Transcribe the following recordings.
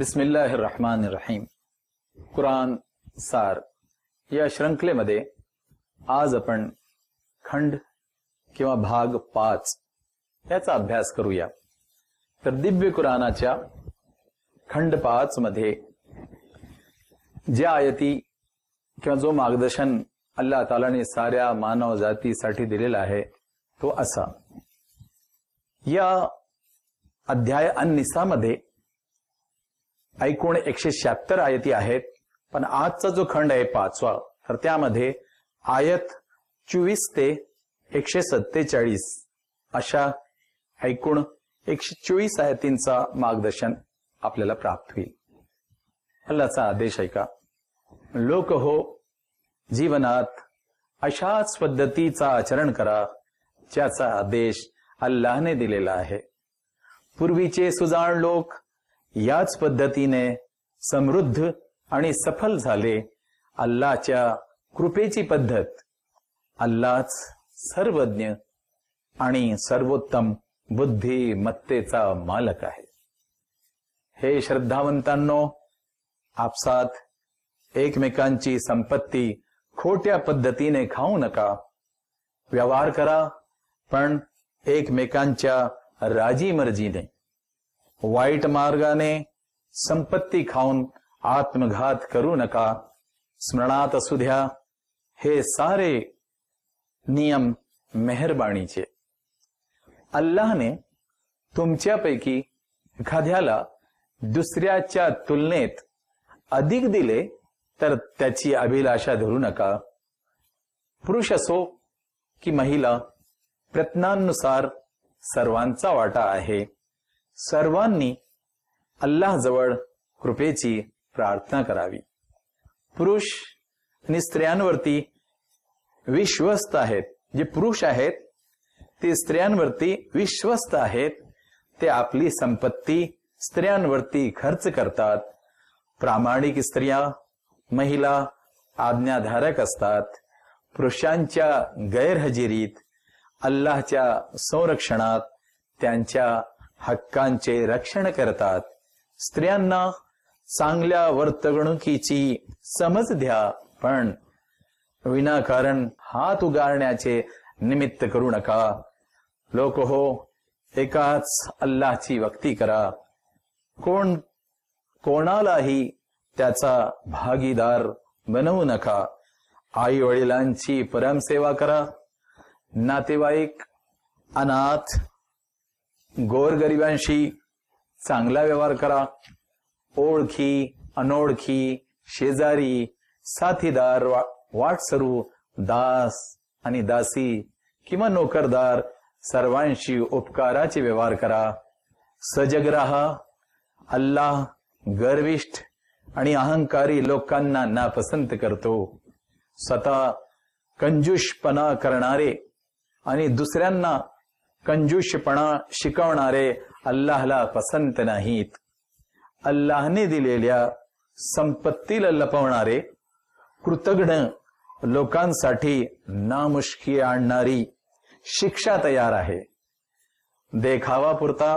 रहमान रहीम कुराण सार या श्रंखलेमध्ये आज आपण खंड किंवा भाग पाच याचा अभ्यास करूया तर दिव्य कुराणाच्या खंड पाच मध्ये ज्या आयती किंवा जो मार्गदर्शन अल्लाह तालाने साऱ्या मानव जातीसाठी दिलेला आहे तो असा या अध्याय मध्ये ऐकूण एकशे शहात्तर आयती आहेत पण आजचा जो खंड आहे पाचवा तर त्यामध्ये आयत चोवीस ते एकशे सत्तेचाळीस अशा ऐकूण एकशे चोवीस आयतींचा मार्गदर्शन आपल्याला प्राप्त होईल अल्लाचा आदेश ऐका लोक हो जीवनात अशाच पद्धतीचा आचरण करा ज्याचा आदेश अल्लाहने दिलेला आहे पूर्वीचे सुजाण लोक याच पद्धतीने समृद्ध आणि सफल झाले अल्लाच्या कृपेची पद्धत अल्लाच सर्वज्ञ आणि सर्वोत्तम बुद्धिमत्तेचा मालक आहे हे श्रद्धावंतांनो आपसात एकमेकांची संपत्ती खोट्या पद्धतीने खाऊ नका व्यवहार करा पण एकमेकांच्या राजीमर्जीने वाईट मार्गाने संपत्ती खाऊन आत्मघात करू नका स्मरणात असू द्या हे सारे नियम मेहरबाणीचे अल्लाने तुमच्यापैकी एखाद्याला दुसऱ्याच्या तुलनेत अधिक दिले तर त्याची अभिलाषा धरू नका पुरुष असो की महिला प्रयत्नांनुसार सर्वांचा वाटा आहे सर्वांनी अल्लाहजवळ कृपेची प्रार्थना करावी पुरुष आणि स्त्रियांवरती विश्वस्त आहेत जे पुरुष आहेत ते स्त्रियांवरती विश्वस्त आहेत ते आपली संपत्ती स्त्रियांवरती खर्च करतात प्रामाणिक स्त्रिया महिला आज्ञाधारक असतात पुरुषांच्या गैरहजेरीत अल्लाहच्या संरक्षणात त्यांच्या हक्कांचे रक्षण करतात स्त्रियांना चांगल्या वर्तवणुकीची समज द्या पण विनाकारण हात उगारण्याचे निमित्त करू नका लोक हो एकाच अल्लाची वक्ती करा कोण कोणालाही त्याचा भागीदार बनवू नका आई वडिलांची परमसेवा करा नातेवाईक अनाथ गोरगरिबांशी चांगला व्यवहार करा ओळखी अनोळखी शेजारी साथीदार वा, वाटसरू दास आणि दासी किंवा नोकरदार सर्वांशी उपकाराचे व्यवहार करा सजग अल्लाह गर्विष्ठ आणि अहंकारी लोकांना नापसंत करतो स्वतः कंजुषपणा करणारे आणि दुसऱ्यांना कंजूषपणा शिकवणारे अल्लाहला पसंत नाहीत अल्लाहने दिलेल्या संपत्तीला लपवणारे कृतघ्न लोकांसाठी नामुष्की आणणारी शिक्षा तयार आहे देखावा पुरता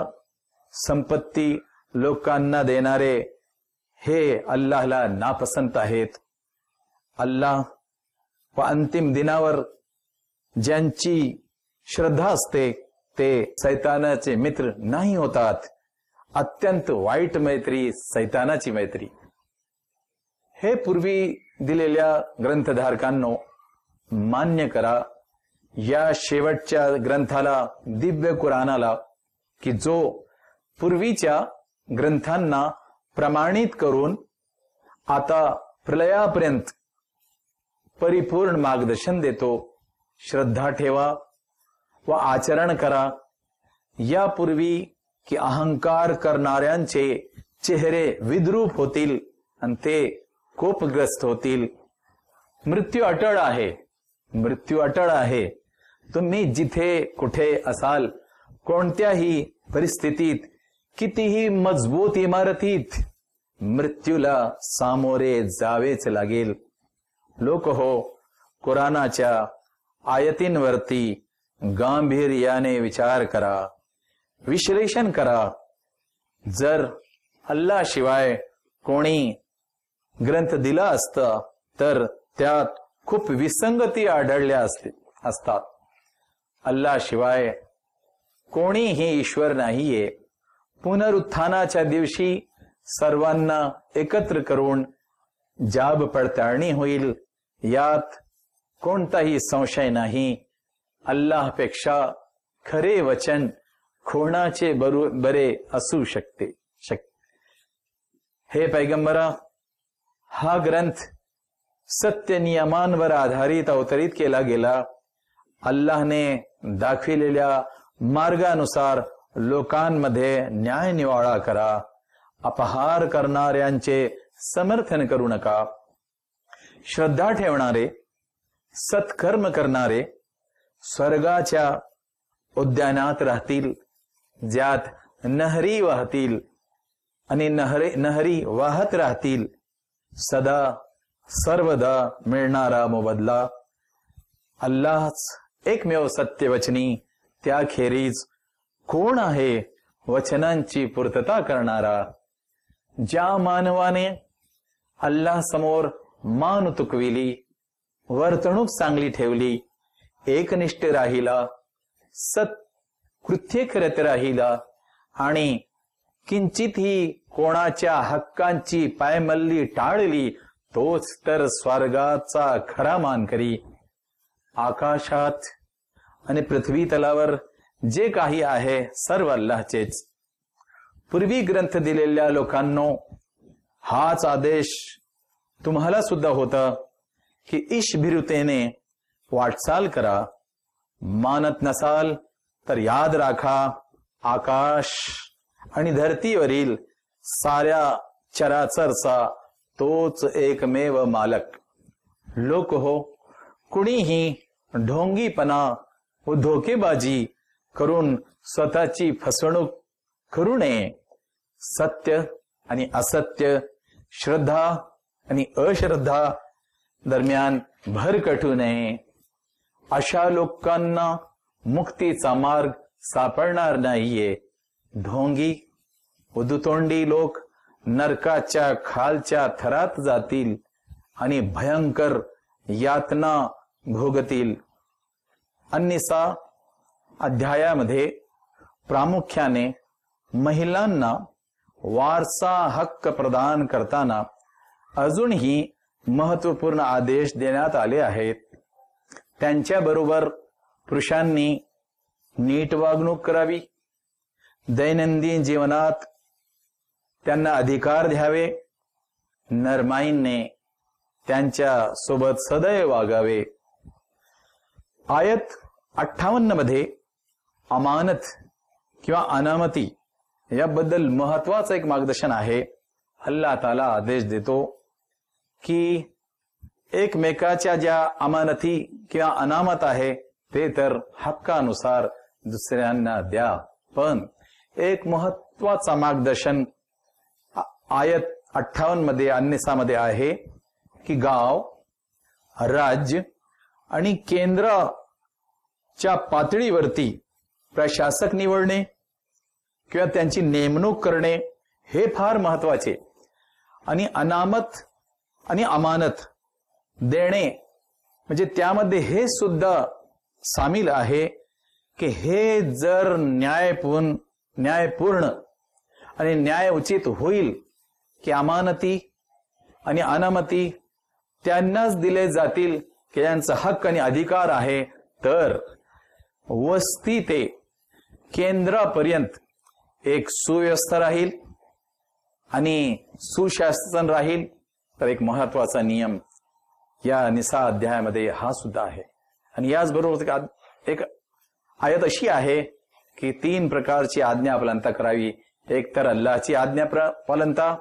संपत्ती लोकांना देणारे हे अल्लाहला नापसंत आहेत अल्लाह व अंतिम दिनावर ज्यांची श्रद्धा असते ते सैतानाचे मित्र नाही होतात अत्यंत वाईट मैत्री सैतानाची मैत्री हे पूर्वी दिलेल्या ग्रंथधारकांनो मान्य करा या शेवटच्या ग्रंथाला दिव्य कुराणाला की जो पूर्वीच्या ग्रंथांना प्रमाणित करून आता प्रलयापर्यंत परिपूर्ण मार्गदर्शन देतो श्रद्धा ठेवा व आचरण करा यापूर्वी की अहंकार करणाऱ्यांचे चेहरे विद्रूप होतील आणि ते कोपग्रस्त होतील मृत्यू अटळ आहे मृत्यू अटळ आहे तुम्ही जिथे कुठे असाल कोणत्याही परिस्थितीत कितीही मजबूत इमारतीत मृत्यूला सामोरे जावेच लागेल लोक हो कुराणाच्या आयतींवरती गांभीर्याने विचार करा विश्लेषण करा जर अल्ला शिवाय कोणी ग्रंथ दिला असत तर त्यात खूप विसंगती आढळल्या असते असतात अल्ला शिवाय कोणीही ईश्वर नाहीये पुनरुत्थानाच्या दिवशी सर्वांना एकत्र करून जाब पडताळणी होईल यात कोणताही संशय नाही अल्लाहपेक्षा खरे वचन खोणाचे बरे असू शकते हे पैगंबरा हा ग्रंथ सत्य नियमांवर आधारित अवतरित केला गेला अल्लाहने दाखविलेल्या मार्गानुसार लोकांमध्ये न्याय निवाळा करा अपहार करणाऱ्यांचे समर्थन करू नका श्रद्धा ठेवणारे सत्कर्म करणारे स्वर्गाच्या उद्यानात राहतील ज्यात नहरी वाहतील आणि नहरे नहरी वाहत राहतील सदा सर्वदा मिळणारा मोबदला अल्लाच एकमेव सत्यवचनी त्याखेरीज कोण आहे वचनांची पूर्तता करणारा ज्या मानवाने अल्ला समोर मान तुकविली वर्तणूक चांगली ठेवली एकनिष्ठ राहिला सत कृत्य करत राहिला आणि किंचित ही कोणाच्या हक्कांची पायमल्ली टाळली तोच तर स्वर्गाचा खरा मान करी आकाशात आणि पृथ्वी तलावर जे काही आहे सर्व अल्लाहचेच पूर्वी ग्रंथ दिलेल्या लोकांनो हाच आदेश तुम्हाला सुद्धा होता की भिरुतेने वाटचाल करा मानत नसाल तर याद राखा आकाश आणि धरतीवरील साऱ्या चराचरचा तोच एकमेव मालक लोक हो कुणीही ढोंगीपणा व धोकेबाजी करून स्वतःची फसवणूक करू नये सत्य आणि असत्य श्रद्धा आणि अश्रद्धा दरम्यान भर कटू नये अशा लोकांना मुक्तीचा मार्ग सापडणार नाहीये ढोंगी उदुतोंडी लोक नरकाच्या खालच्या थरात जातील आणि भयंकर यातना भोगतील अन्निसा अध्यायामध्ये प्रामुख्याने महिलांना वारसा हक्क प्रदान करताना अजूनही महत्वपूर्ण आदेश देण्यात आले आहेत त्यांच्याबरोबर पुरुषांनी नीट वागणूक करावी दैनंदिन जीवनात त्यांना अधिकार द्यावे नरमाईंने त्यांच्या सोबत सदैव वागावे आयत अठ्ठावन्न मध्ये अमानत किंवा अनामती याबद्दल महत्वाचं एक मार्गदर्शन आहे अल्ला ताला आदेश देतो की एकमेकाच्या ज्या अमानती किंवा अनामत आहे ते तर हक्कानुसार दुसऱ्यांना द्या पण एक महत्वाचा मार्गदर्शन आयत अठ्ठावन्न मध्ये अन्यसामध्ये आहे की गाव राज्य आणि च्या पातळीवरती प्रशासक निवडणे किंवा त्यांची नेमणूक करणे हे फार महत्वाचे आणि अनामत आणि अमानत देणे म्हणजे त्यामध्ये हे सुद्धा सामील आहे की हे जर न्यायपूर्ण न्यायपूर्ण आणि न्याय उचित होईल की अमानती आणि अनामती त्यांनाच दिले जातील की त्यांचा हक्क आणि अधिकार आहे तर वस्ती ते केंद्रापर्यंत एक सुव्यवस्था राहील आणि सुशासन राहील तर एक महत्वाचा नियम या निसा अध्यायामध्ये हा सुद्धा आहे आणि याचबरोबर एक आयत अशी आहे की तीन प्रकारची आज्ञा पालनता करावी एक तर अल्लाची आज्ञा पालनता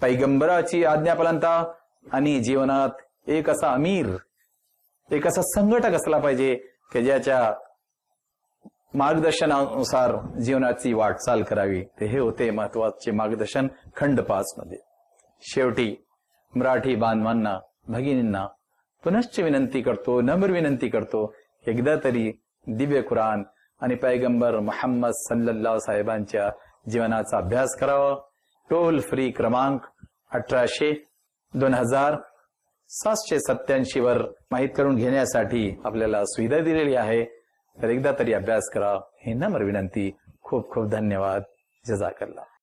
पैगंबराची आज्ञा पालनता आणि जीवनात एक असा अमीर एक असा संघटक असला पाहिजे की ज्याच्या मार्गदर्शनानुसार जीवनाची वाटचाल करावी ते हे होते महत्वाचे मार्गदर्शन खंड पाच मध्ये शेवटी मराठी बांधवांना भगिनींना पुनश्च विनंती करतो नम्र विनंती करतो एकदा तरी दिव्य कुराण आणि पैगंबर मोहम्मद सल्ला साहेबांच्या जीवनाचा अभ्यास करावा टोल फ्री क्रमांक अठराशे दोन हजार सातशे सत्याऐंशी वर माहीत करून घेण्यासाठी आपल्याला सुविधा दिलेली आहे तर एकदा तरी अभ्यास करा ही नम्र विनंती खूप खूप धन्यवाद जजाकल्ला